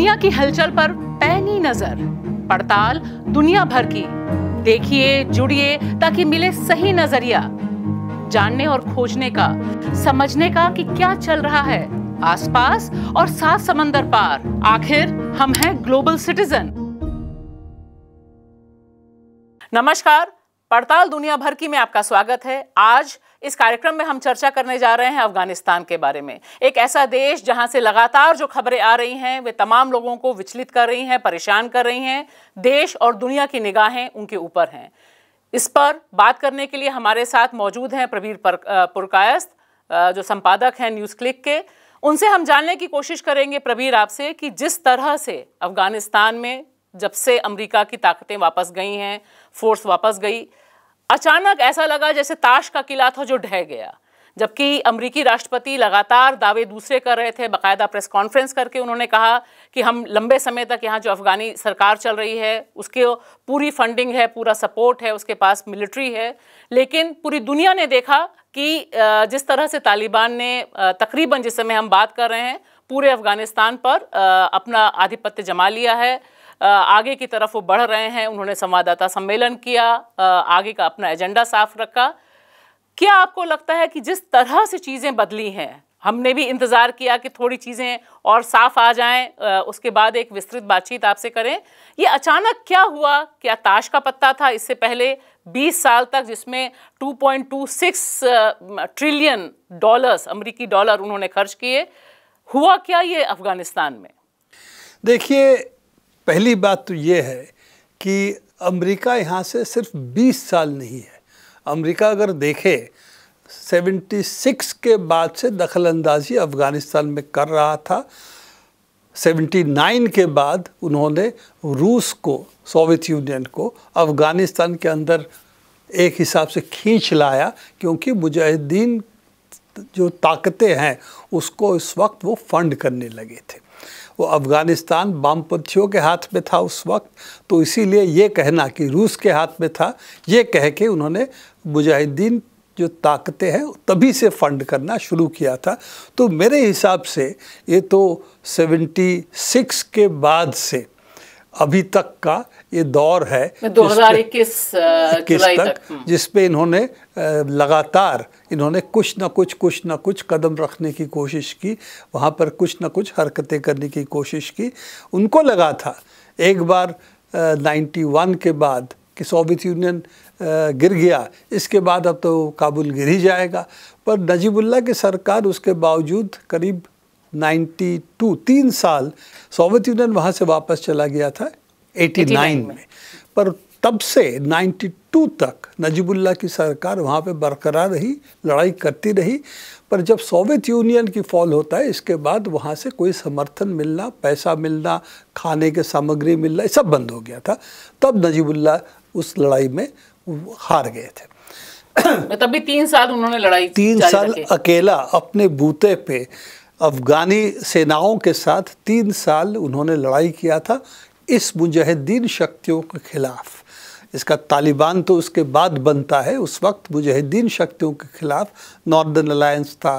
दुनिया की हलचल पर पैनी नजर पड़ताल दुनिया भर की देखिए जुड़िए ताकि मिले सही नजरिया जानने और खोजने का समझने का कि क्या चल रहा है आसपास और सात समंदर पार आखिर हम हैं ग्लोबल सिटीजन नमस्कार पड़ताल दुनिया भर की में आपका स्वागत है आज इस कार्यक्रम में हम चर्चा करने जा रहे हैं अफगानिस्तान के बारे में एक ऐसा देश जहां से लगातार जो खबरें आ रही हैं वे तमाम लोगों को विचलित कर रही हैं परेशान कर रही हैं देश और दुनिया की निगाहें उनके ऊपर हैं इस पर बात करने के लिए हमारे साथ मौजूद हैं प्रवीर पुरकायस्त जो संपादक हैं न्यूज़ क्लिक के उनसे हम जानने की कोशिश करेंगे प्रवीर आपसे कि जिस तरह से अफगानिस्तान में जब से अमेरिका की ताकतें वापस गई हैं फोर्स वापस गई अचानक ऐसा लगा जैसे ताश का किला था जो ढह गया जबकि अमरीकी राष्ट्रपति लगातार दावे दूसरे कर रहे थे बाकायदा प्रेस कॉन्फ्रेंस करके उन्होंने कहा कि हम लंबे समय तक यहाँ जो अफ़गानी सरकार चल रही है उसके पूरी फंडिंग है पूरा सपोर्ट है उसके पास मिलिट्री है लेकिन पूरी दुनिया ने देखा कि जिस तरह से तालिबान ने तकरीबन जिस समय हम बात कर रहे हैं पूरे अफ़गानिस्तान पर अपना आधिपत्य जमा लिया है आगे की तरफ वो बढ़ रहे हैं उन्होंने संवाददाता सम्मेलन किया आगे का अपना एजेंडा साफ रखा क्या आपको लगता है कि जिस तरह से चीज़ें बदली हैं हमने भी इंतज़ार किया कि थोड़ी चीज़ें और साफ आ जाएं उसके बाद एक विस्तृत बातचीत आपसे करें ये अचानक क्या हुआ क्या ताश का पत्ता था इससे पहले 20 साल तक जिसमें 2.26 ट्रिलियन डॉलर्स अमेरिकी डॉलर उन्होंने खर्च किए हुआ क्या ये अफ़गानिस्तान में देखिए पहली बात तो ये है कि अमेरिका यहाँ से सिर्फ 20 साल नहीं है अमेरिका अगर देखे 76 के बाद से दखल अंदाजी अफ़गानिस्तान में कर रहा था 79 के बाद उन्होंने रूस को सोवियत यूनियन को अफ़गानिस्तान के अंदर एक हिसाब से खींच लाया क्योंकि मुजाहिदीन जो ताकतें हैं उसको इस वक्त वो फंड करने लगे थे वो अफ़गानिस्तान वामपंथियों के हाथ में था उस वक्त तो इसीलिए ये कहना कि रूस के हाथ में था ये कह के उन्होंने मुजाहिदीन जो ताकतें हैं तभी से फंड करना शुरू किया था तो मेरे हिसाब से ये तो 76 के बाद से अभी तक का ये दौर है 2021 जुलाई तक, तक हम्म। जिसपे इन्होंने लगातार इन्होंने कुछ ना कुछ कुछ ना कुछ कदम रखने की कोशिश की वहाँ पर कुछ ना कुछ हरकतें करने की कोशिश की उनको लगा था एक बार नाइन्टी वन के बाद कि सोवियत यूनियन गिर गया इसके बाद अब तो काबुल गिर ही जाएगा पर नजीबुल्ला की सरकार उसके बावजूद करीब 92 तीन साल सोवियत यूनियन वहाँ से वापस चला गया था 89, 89 में।, में पर तब से 92 तक नजीबुल्ला की सरकार वहाँ पे बरकरार रही लड़ाई करती रही पर जब सोवियत यूनियन की फॉल होता है इसके बाद वहाँ से कोई समर्थन मिलना पैसा मिलना खाने के सामग्री मिलना सब बंद हो गया था तब नजीबुल्ला उस लड़ाई में हार गए थे तब भी तीन साल उन्होंने लड़ाई तीन साल अकेला अपने बूते पे अफ़गानी सेनाओं के साथ तीन साल उन्होंने लड़ाई किया था इस मुजहिदीन शक्तियों के ख़िलाफ़ इसका तालिबान तो उसके बाद बनता है उस वक्त मुजहिदीन शक्तियों के ख़िलाफ़ नॉर्दर्न अलायंस था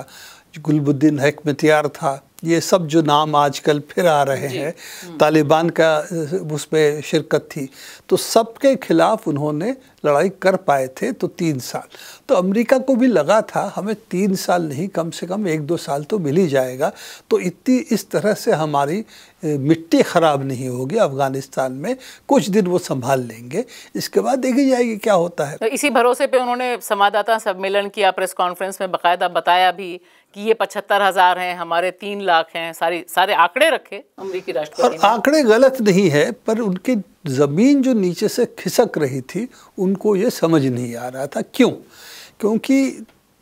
गुलबुद्दीन हैकमतियार था ये सब जो नाम आजकल फिर आ रहे हैं हम्म। तालिबान का उस पर शिरकत थी तो सबके खिलाफ उन्होंने लड़ाई कर पाए थे तो तीन साल तो अमेरिका को भी लगा था हमें तीन साल नहीं कम से कम एक दो साल तो मिल ही जाएगा तो इतनी इस तरह से हमारी मिट्टी ख़राब नहीं होगी अफगानिस्तान में कुछ दिन वो संभाल लेंगे इसके बाद देखी जाएगी क्या होता है तो इसी भरोसे पे उन्होंने संवाददाता सम्मेलन किया प्रेस कॉन्फ्रेंस में बाकायदा बताया भी कि ये पचहत्तर हजार हैं हमारे तीन लाख हैं सारे सारे आंकड़े रखे अमरीकी राष्ट्र और आंकड़े गलत नहीं है पर उनकी ज़मीन जो नीचे से खिसक रही थी उनको ये समझ नहीं आ रहा था क्यों क्योंकि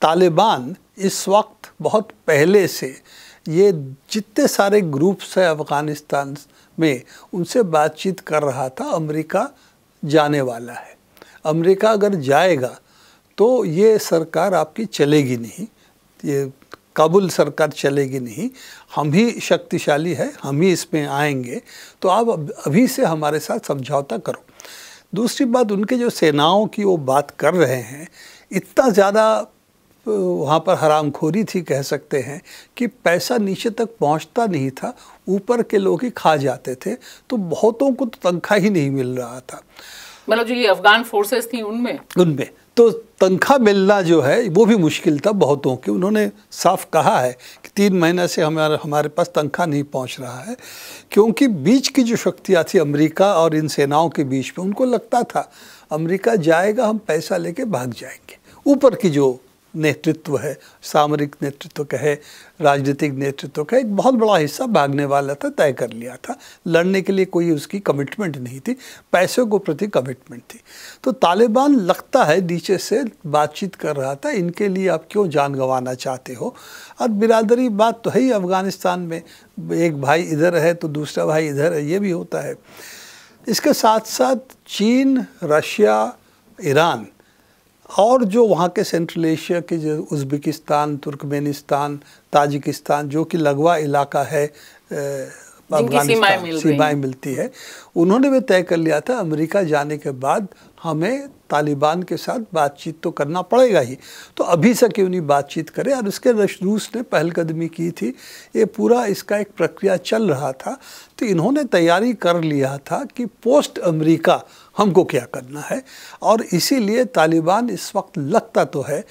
तालिबान इस वक्त बहुत पहले से ये जितने सारे ग्रुप्स हैं अफ़गानिस्तान में उनसे बातचीत कर रहा था अमेरिका जाने वाला है अमेरिका अगर जाएगा तो ये सरकार आपकी चलेगी नहीं ये काबुल सरकार चलेगी नहीं हम ही शक्तिशाली है हम ही इसमें आएंगे तो आप अभी से हमारे साथ समझौता करो दूसरी बात उनके जो सेनाओं की वो बात कर रहे हैं इतना ज़्यादा वहाँ पर हरामखोरी थी कह सकते हैं कि पैसा नीचे तक पहुँचता नहीं था ऊपर के लोग ही खा जाते थे तो बहुतों को तो तनख्वाह ही नहीं मिल रहा था मतलब जो ये अफगान फोर्सेस थी उनमें उनमें तो तनख्वाह मिलना जो है वो भी मुश्किल था बहुतों की उन्होंने साफ कहा है कि तीन महीने से हमारे हमारे पास तनख्वाह नहीं पहुंच रहा है क्योंकि बीच की जो शक्तियाँ थी अमेरिका और इन सेनाओं के बीच में उनको लगता था अमेरिका जाएगा हम पैसा लेके भाग जाएंगे ऊपर की जो नेतृत्व है सामरिक नेतृत्व का है राजनीतिक नेतृत्व का एक बहुत बड़ा हिस्सा भागने वाला था तय कर लिया था लड़ने के लिए कोई उसकी कमिटमेंट नहीं थी पैसों को प्रति कमिटमेंट थी तो तालिबान लगता है नीचे से बातचीत कर रहा था इनके लिए आप क्यों जान गंवाना चाहते हो और बिरादरी बात तो है ही अफ़गानिस्तान में एक भाई इधर है तो दूसरा भाई इधर है ये भी होता है इसके साथ साथ चीन रशिया ईरान और जो वहाँ के सेंट्रल एशिया के जो उज़्बेकिस्तान तुर्कमेनिस्तान ताजिकिस्तान जो कि लगवा इलाका है अफगानिस्तान मिल सीमाएं मिलती है उन्होंने भी तय कर लिया था अमेरिका जाने के बाद हमें तालिबान के साथ बातचीत तो करना पड़ेगा ही तो अभी से क्यों नहीं बातचीत करें और इसके रूस ने पहलकदमी की थी ये पूरा इसका एक प्रक्रिया चल रहा था तो इन्होंने तैयारी कर लिया था कि पोस्ट अमेरिका हमको क्या करना है और इसीलिए तालिबान इस वक्त लगता तो है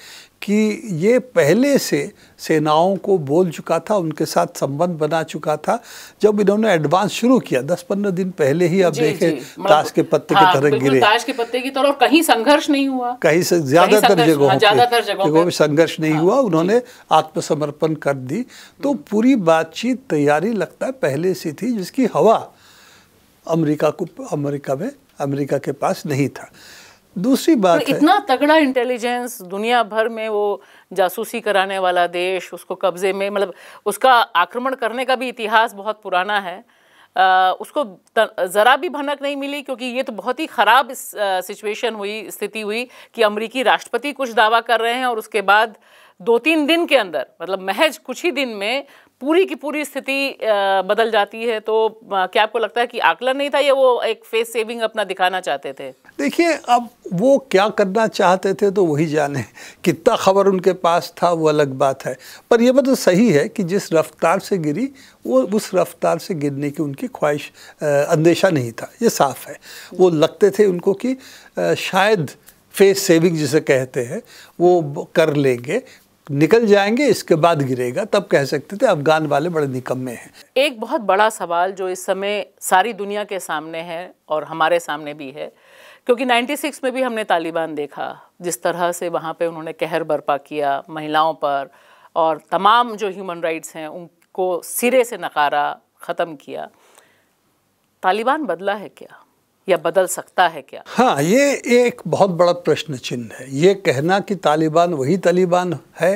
कि ये पहले से सेनाओं को बोल चुका था उनके साथ संबंध बना चुका था जब इन्होंने एडवांस शुरू किया दस पंद्रह दिन पहले ही आप देखे मतलब ताश के पत्ते हाँ, की तरह गिरे ताश के पत्ते की तरह कहीं संघर्ष नहीं हुआ कहीं से हाँ, ज्यादातर जगहों ज्यादातर जगहों में संघर्ष नहीं हाँ, हुआ उन्होंने आत्मसमर्पण कर दी तो हम्म। पूरी बातचीत तैयारी लगता है पहले से थी जिसकी हवा अमरीका को अमरीका में अमरीका के पास नहीं था दूसरी तो बात तो इतना तगड़ा इंटेलिजेंस दुनिया भर में वो जासूसी कराने वाला देश उसको कब्जे में मतलब उसका आक्रमण करने का भी इतिहास बहुत पुराना है आ, उसको ज़रा भी भनक नहीं मिली क्योंकि ये तो बहुत ही ख़राब सिचुएशन हुई स्थिति हुई कि अमरीकी राष्ट्रपति कुछ दावा कर रहे हैं और उसके बाद दो तीन दिन के अंदर मतलब महज कुछ ही दिन में पूरी की पूरी स्थिति बदल जाती है तो क्या आपको लगता है कि आकलन नहीं था या वो एक फेस सेविंग अपना दिखाना चाहते थे देखिए अब वो क्या करना चाहते थे तो वही जाने कितना खबर उनके पास था वो अलग बात है पर यह बात तो सही है कि जिस रफ्तार से गिरी वो उस रफ्तार से गिरने की उनकी ख्वाहिश अंदेशा नहीं था ये साफ है वो लगते थे उनको कि शायद फेस सेविंग जिसे कहते हैं वो कर लेंगे निकल जाएंगे इसके बाद गिरेगा तब कह सकते थे अफगान वाले बड़े निकम्मे हैं एक बहुत बड़ा सवाल जो इस समय सारी दुनिया के सामने है और हमारे सामने भी है क्योंकि 96 में भी हमने तालिबान देखा जिस तरह से वहाँ पे उन्होंने कहर बर्पा किया महिलाओं पर और तमाम जो ह्यूमन राइट्स हैं उनको सिरे से नकारा ख़त्म किया तालिबान बदला है क्या या बदल सकता है क्या हाँ ये एक बहुत बड़ा प्रश्न चिन्ह है ये कहना कि तालिबान वही तालिबान है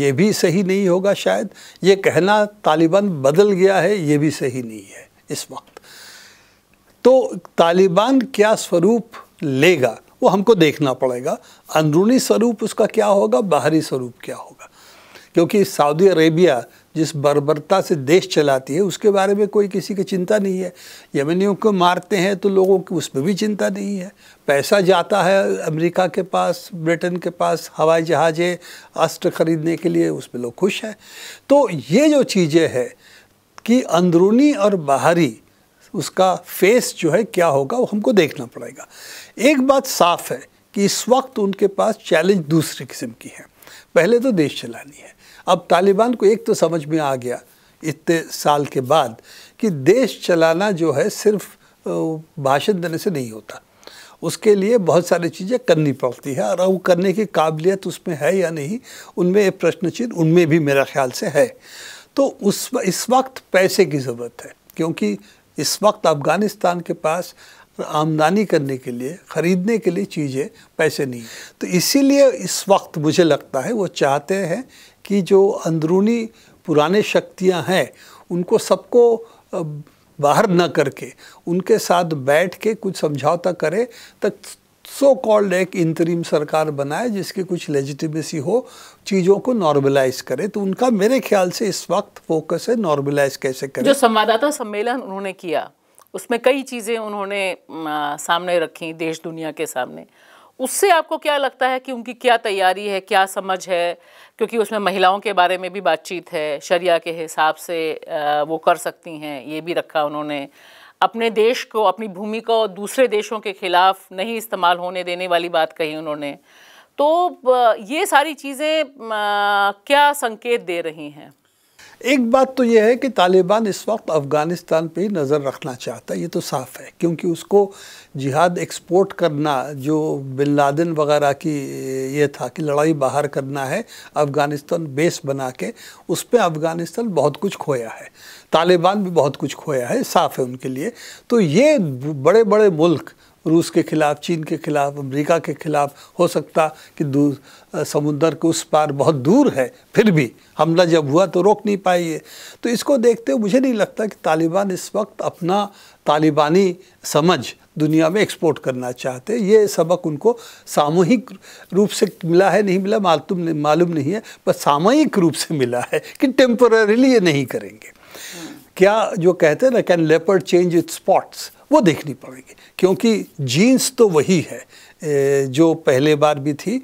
ये भी सही नहीं होगा शायद ये कहना तालिबान बदल गया है ये भी सही नहीं है इस वक्त तो तालिबान क्या स्वरूप लेगा वो हमको देखना पड़ेगा अंदरूनी स्वरूप उसका क्या होगा बाहरी स्वरूप क्या होगा क्योंकि सऊदी अरेबिया जिस बर्बरता से देश चलाती है उसके बारे में कोई किसी की चिंता नहीं है यमनियों को मारते हैं तो लोगों की उस पर भी चिंता नहीं है पैसा जाता है अमेरिका के पास ब्रिटेन के पास हवाई जहाज़ें अस्त्र खरीदने के लिए उसमें लोग खुश हैं तो ये जो चीज़ें हैं कि अंदरूनी और बाहरी उसका फेस जो है क्या होगा वो हमको देखना पड़ेगा एक बात साफ है कि इस वक्त उनके पास चैलेंज दूसरी किस्म की है पहले तो देश चलानी है अब तालिबान को एक तो समझ में आ गया इतने साल के बाद कि देश चलाना जो है सिर्फ भाषण देने से नहीं होता उसके लिए बहुत सारी चीज़ें करनी पड़ती है और वो करने की काबिलियत उसमें है या नहीं उनमें एक प्रश्न चिन्ह उनमें भी मेरा ख्याल से है तो उस इस वक्त पैसे की ज़रूरत है क्योंकि इस वक्त अफ़गानिस्तान के पास आमदनी करने के लिए ख़रीदने के लिए चीज़ें पैसे नहीं तो इसीलिए इस वक्त मुझे लगता है वो चाहते हैं कि जो अंदरूनी पुराने शक्तियां हैं उनको सबको बाहर न करके उनके साथ बैठ के कुछ समझौता करे तक सो कॉल्ड एक इंतरीम सरकार बनाए जिसकी कुछ लेजिटिमेसी हो चीज़ों को नॉर्मलाइज करे तो उनका मेरे ख्याल से इस वक्त फोकस है नॉर्मलाइज कैसे करें जो संवाददाता सम्मेलन उन्होंने किया उसमें कई चीज़ें उन्होंने सामने रखी देश दुनिया के सामने उससे आपको क्या लगता है कि उनकी क्या तैयारी है क्या समझ है क्योंकि उसमें महिलाओं के बारे में भी बातचीत है शरिया के हिसाब से वो कर सकती हैं ये भी रखा उन्होंने अपने देश को अपनी भूमि को दूसरे देशों के खिलाफ नहीं इस्तेमाल होने देने वाली बात कही उन्होंने तो ये सारी चीज़ें क्या संकेत दे रही हैं एक बात तो यह है कि तालिबान इस वक्त अफ़गानिस्तान पे ही नज़र रखना चाहता है ये तो साफ़ है क्योंकि उसको जिहाद एक्सपोर्ट करना जो बिन लादिन वगैरह की ये था कि लड़ाई बाहर करना है अफ़गानिस्तान बेस बना के उस पर अफ़गानिस्तान बहुत कुछ खोया है तालिबान भी बहुत कुछ खोया है साफ़ है उनके लिए तो ये बड़े बड़े मुल्क रूस के खिलाफ चीन के खिलाफ अमेरिका के खिलाफ हो सकता कि दूर समुद्र के उस पार बहुत दूर है फिर भी हमला जब हुआ तो रोक नहीं पाई है तो इसको देखते हुए मुझे नहीं लगता कि तालिबान इस वक्त अपना तालिबानी समझ दुनिया में एक्सपोर्ट करना चाहते ये सबक उनको सामूहिक रूप से मिला है नहीं मिला मालूम मालूम नहीं है पर सामूहिक रूप से मिला है कि टेम्पोरेली ये नहीं करेंगे क्या जो कहते हैं ना can leopard change its spots वो देखनी पड़ेगी क्योंकि जीन्स तो वही है जो पहले बार भी थी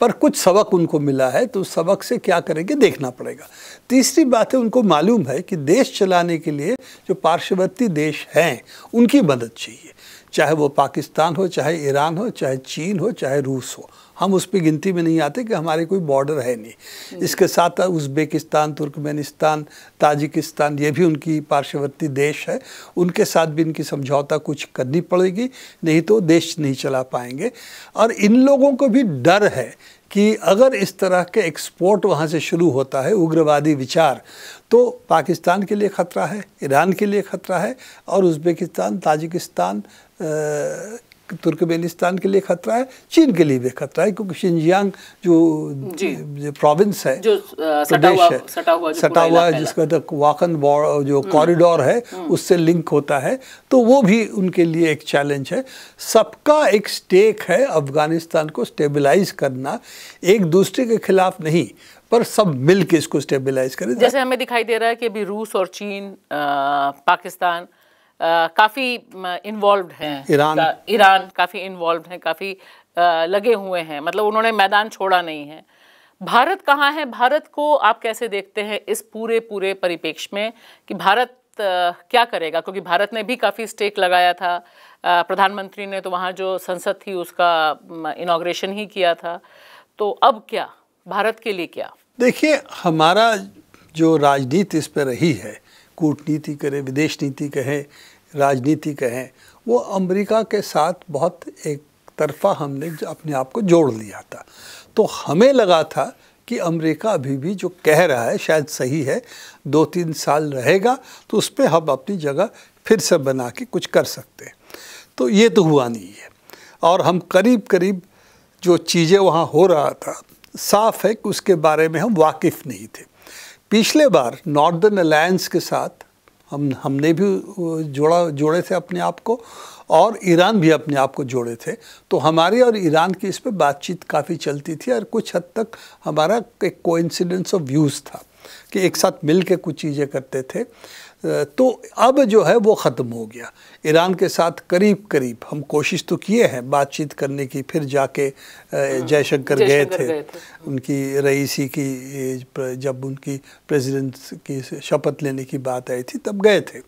पर कुछ सबक उनको मिला है तो सबक से क्या करेंगे देखना पड़ेगा तीसरी बात है उनको मालूम है कि देश चलाने के लिए जो पार्श्ववर्ती देश हैं उनकी मदद चाहिए चाहे वो पाकिस्तान हो चाहे ईरान हो चाहे चीन हो चाहे रूस हो हम उस पर गिनती में नहीं आते कि हमारे कोई बॉर्डर है नहीं हम्म। इसके साथ उज़्बेकिस्तान तुर्कमेनिस्तान ताजिकिस्तान ये भी उनकी पार्श्ववर्ती देश है उनके साथ भी इनकी समझौता कुछ करनी पड़ेगी नहीं तो देश नहीं चला पाएंगे और इन लोगों को भी डर है कि अगर इस तरह के एक्सपोर्ट वहाँ से शुरू होता है उग्रवादी विचार तो पाकिस्तान के लिए ख़तरा है ईरान के लिए ख़तरा है और उज़्बेकिस्तान ताजिकिस्तान तुर्कमेनिस्तान के लिए खतरा है चीन के लिए भी खतरा है क्योंकि शिनजियांग जो प्रोविंस है जो प्रदेश है सटा हुआ, सटा जिसका मतलब वाकन जो कॉरिडोर हम्म। है हम्म। उससे लिंक होता है तो वो भी उनके लिए एक चैलेंज है सबका एक स्टेक है अफगानिस्तान को स्टेबलाइज करना एक दूसरे के खिलाफ नहीं पर सब मिल के इसको स्टेबलाइज करें जैसे हमें दिखाई दे रहा है कि अभी रूस और चीन पाकिस्तान काफ़ी इन्वॉल्व हैं ईरान ईरान काफ़ी इन्वॉल्व हैं काफ़ी लगे हुए हैं मतलब उन्होंने मैदान छोड़ा नहीं है भारत कहाँ है भारत को आप कैसे देखते हैं इस पूरे पूरे परिपेक्ष में कि भारत क्या करेगा क्योंकि भारत ने भी काफ़ी स्टेक लगाया था प्रधानमंत्री ने तो वहाँ जो संसद थी उसका इनाग्रेशन ही किया था तो अब क्या भारत के लिए क्या देखिए हमारा जो राजनीति इस पर रही है कूटनीति करे विदेश नीति कहें राजनीति कहें वो अमेरिका के साथ बहुत एक तरफा हमने अपने आप को जोड़ लिया था तो हमें लगा था कि अमेरिका अभी भी जो कह रहा है शायद सही है दो तीन साल रहेगा तो उस पर हम अपनी जगह फिर से बना के कुछ कर सकते हैं तो ये तो हुआ नहीं है और हम करीब करीब जो चीज़ें वहाँ हो रहा था साफ है कि उसके बारे में हम वाकिफ़ नहीं थे पिछले बार नॉर्दर्न अलायंस के साथ हम हमने भी जोड़ा जोड़े थे अपने आप को और ईरान भी अपने आप को जोड़े थे तो हमारी और ईरान की इस पर बातचीत काफ़ी चलती थी और कुछ हद तक हमारा एक कोइंसिडेंस ऑफ व्यूज़ था कि एक साथ मिल के कुछ चीज़ें करते थे तो अब जो है वो ख़त्म हो गया ईरान के साथ करीब करीब हम कोशिश तो किए हैं बातचीत करने की फिर जाके हाँ, जयशंकर गए थे।, थे उनकी रईसी की जब उनकी प्रेसिडेंट की शपथ लेने की बात आई थी तब गए थे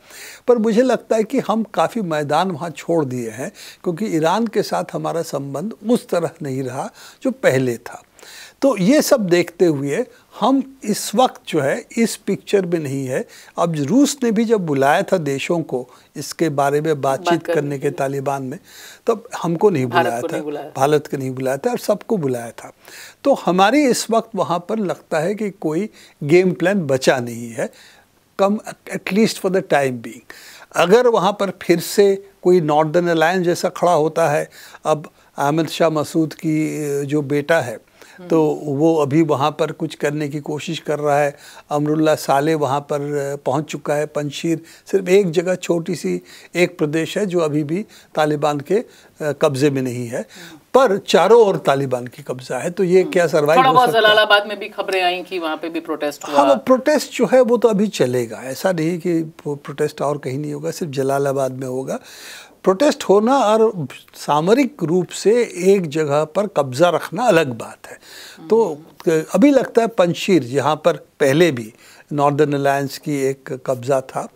पर मुझे लगता है कि हम काफ़ी मैदान वहाँ छोड़ दिए हैं क्योंकि ईरान के साथ हमारा संबंध उस तरह नहीं रहा जो पहले था तो ये सब देखते हुए हम इस वक्त जो है इस पिक्चर में नहीं है अब रूस ने भी जब बुलाया था देशों को इसके बारे में बातचीत बात करने के तालिबान में तब हमको नहीं बुलाया था भारत को नहीं बुलाया था और सबको बुलाया था तो हमारी इस वक्त वहाँ पर लगता है कि कोई गेम प्लान बचा नहीं है कम at least for the time being अगर वहाँ पर फिर से कोई नॉर्दर्न अलायंस जैसा खड़ा होता है अब अहमद शाह मसूद की जो बेटा है तो वो अभी वहाँ पर कुछ करने की कोशिश कर रहा है अमरुल्ला साले वहाँ पर पहुँच चुका है पंशीर सिर्फ एक जगह छोटी सी एक प्रदेश है जो अभी भी तालिबान के कब्ज़े में नहीं है पर चारों ओर तालिबान की कब्जा है तो ये क्या सर्वाइव हो सकता जलालाबाद में भी खबरें आई कि वहाँ पे भी प्रोटेस्ट हाँ, हुआ हाँ प्रोटेस्ट जो है वो तो अभी चलेगा ऐसा नहीं कि प्रोटेस्ट और कहीं नहीं होगा सिर्फ जलालाबाद में होगा प्रोटेस्ट होना और सामरिक रूप से एक जगह पर कब्जा रखना अलग बात है तो अभी लगता है पंशीर जहाँ पर पहले भी नॉर्दर्न अलायंस की एक कब्ज़ा था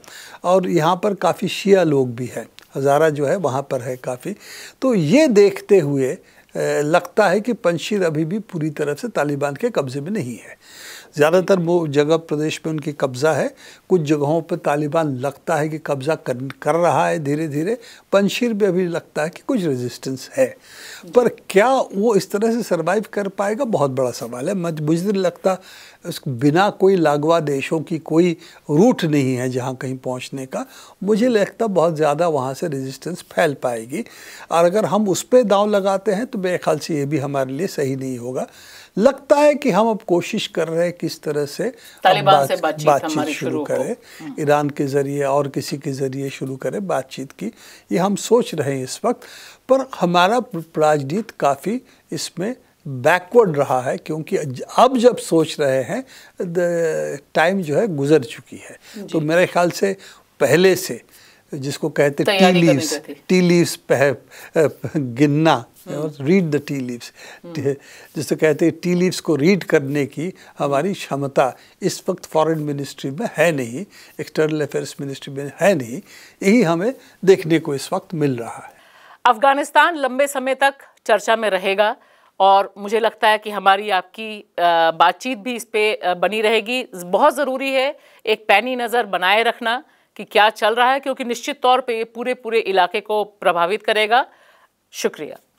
और यहाँ पर काफ़ी शिया लोग भी हैं हज़ारा जो है वहाँ पर है काफ़ी तो ये देखते हुए लगता है कि पंशीर अभी भी पूरी तरह से तालिबान के कब्ज़े में नहीं है ज़्यादातर वो जगह प्रदेश में उनकी कब्ज़ा है कुछ जगहों पर तालिबान लगता है कि कब्ज़ा कर, कर रहा है धीरे धीरे पंशीर में अभी लगता है कि कुछ रेजिस्टेंस है पर क्या वो इस तरह से सर्वाइव कर पाएगा बहुत बड़ा सवाल है मुझे लगता उस बिना कोई लागवा देशों की कोई रूट नहीं है जहाँ कहीं पहुँचने का मुझे लगता बहुत ज़्यादा वहाँ से रेजिस्टेंस फैल पाएगी और अगर हम उस पर दाव लगाते हैं तो मेरे ख्याल से ये भी हमारे लिए सही नहीं होगा लगता है कि हम अब कोशिश कर रहे हैं किस तरह से तालिबान से बातचीत बात शुरू करें हम्म। ईरान के ज़रिए और किसी के ज़रिए शुरू करें बातचीत की ये हम सोच रहे हैं इस वक्त पर हमारा राजनीति काफ़ी इसमें बैकवर्ड रहा है क्योंकि अब जब सोच रहे हैं टाइम जो है गुजर चुकी है तो मेरे ख्याल से पहले से जिसको कहते टी लीव्स टी लीव्स गिनना रीड द टी लीव्स जिसको कहते हैं टी लीव्स हम्म। को रीड करने की हमारी क्षमता इस वक्त फॉरेन मिनिस्ट्री में है नहीं एक्सटर्नल अफेयर्स मिनिस्ट्री में है नहीं यही हमें देखने को इस वक्त मिल रहा है अफगानिस्तान लंबे समय तक चर्चा में रहेगा और मुझे लगता है कि हमारी आपकी बातचीत भी इस पर बनी रहेगी बहुत ज़रूरी है एक पैनी नज़र बनाए रखना कि क्या चल रहा है क्योंकि निश्चित तौर पे ये पूरे पूरे इलाके को प्रभावित करेगा शुक्रिया